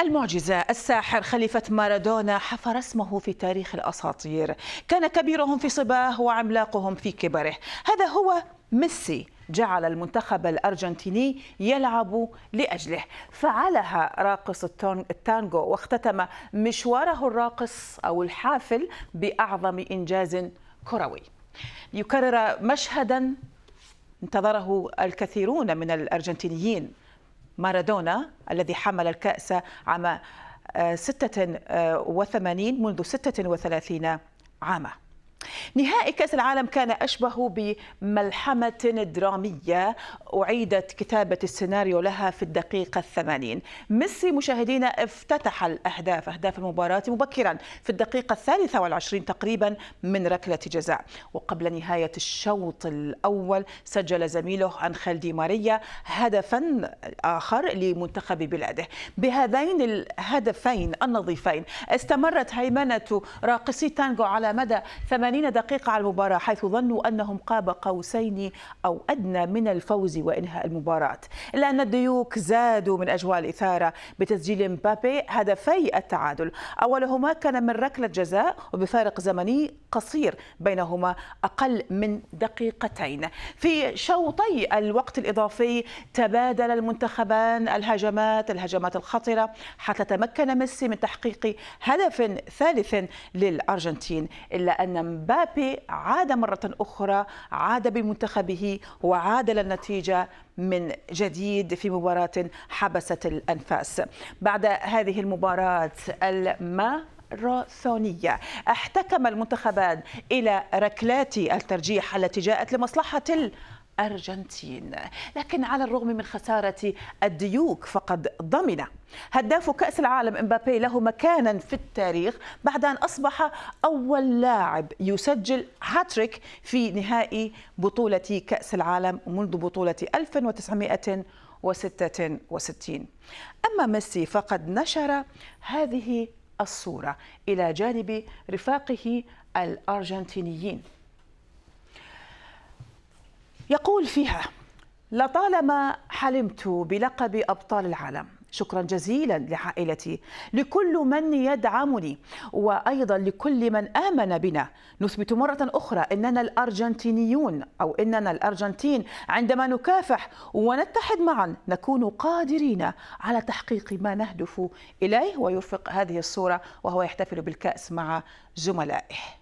المعجزة الساحر خليفة مارادونا حفر اسمه في تاريخ الأساطير كان كبيرهم في صباه وعملاقهم في كبره هذا هو ميسي جعل المنتخب الأرجنتيني يلعب لأجله فعلها راقص التانغو واختتم مشواره الراقص أو الحافل بأعظم إنجاز كروي يكرر مشهدا انتظره الكثيرون من الأرجنتينيين مارادونا الذي حمل الكأس عام 86 آه، آه، منذ 36 عاما نهائي كأس العالم كان أشبه بملحمة درامية أعيدت كتابة السيناريو لها في الدقيقة الثمانين ميسي مشاهدينا افتتح الأهداف أهداف المباراة مبكرا في الدقيقة الثالثة والعشرين تقريبا من ركلة جزاء وقبل نهاية الشوط الأول سجل زميله أنخيل دي ماريا هدفا آخر لمنتخب بلاده بهذين الهدفين النظيفين استمرت هيمنة راقصي تانجو على مدى 80 80 دقيقة على المباراة حيث ظنوا أنهم قاب قوسين أو أدنى من الفوز وإنهاء المباراة إلا أن الديوك زادوا من أجواء الإثارة بتسجيل مبابي هدفي التعادل أولهما كان من ركلة جزاء وبفارق زمني قصير بينهما أقل من دقيقتين في شوطي الوقت الإضافي تبادل المنتخبان الهجمات الهجمات الخطرة حتى تمكن ميسي من تحقيق هدف ثالث للأرجنتين إلا أن مبابي عاد مرة أخرى عاد بمنتخبه وعاد للنتيجة من جديد في مباراة حبست الأنفاس بعد هذه المباراة الما الماراثونية احتكم المنتخبان إلى ركلات الترجيح التي جاءت لمصلحة الأرجنتين لكن على الرغم من خسارة الديوك فقد ضمن هداف كأس العالم امبابي له مكانا في التاريخ بعد أن أصبح أول لاعب يسجل هاتريك في نهائي بطولة كأس العالم منذ بطولة 1966 أما ميسي فقد نشر هذه الصورة إلى جانب رفاقه الأرجنتينيين يقول فيها لطالما حلمت بلقب أبطال العالم شكرا جزيلا لعائلتي لكل من يدعمني وايضا لكل من امن بنا نثبت مره اخرى اننا الارجنتينيون او اننا الارجنتين عندما نكافح ونتحد معا نكون قادرين على تحقيق ما نهدف اليه ويرفق هذه الصوره وهو يحتفل بالكاس مع زملائه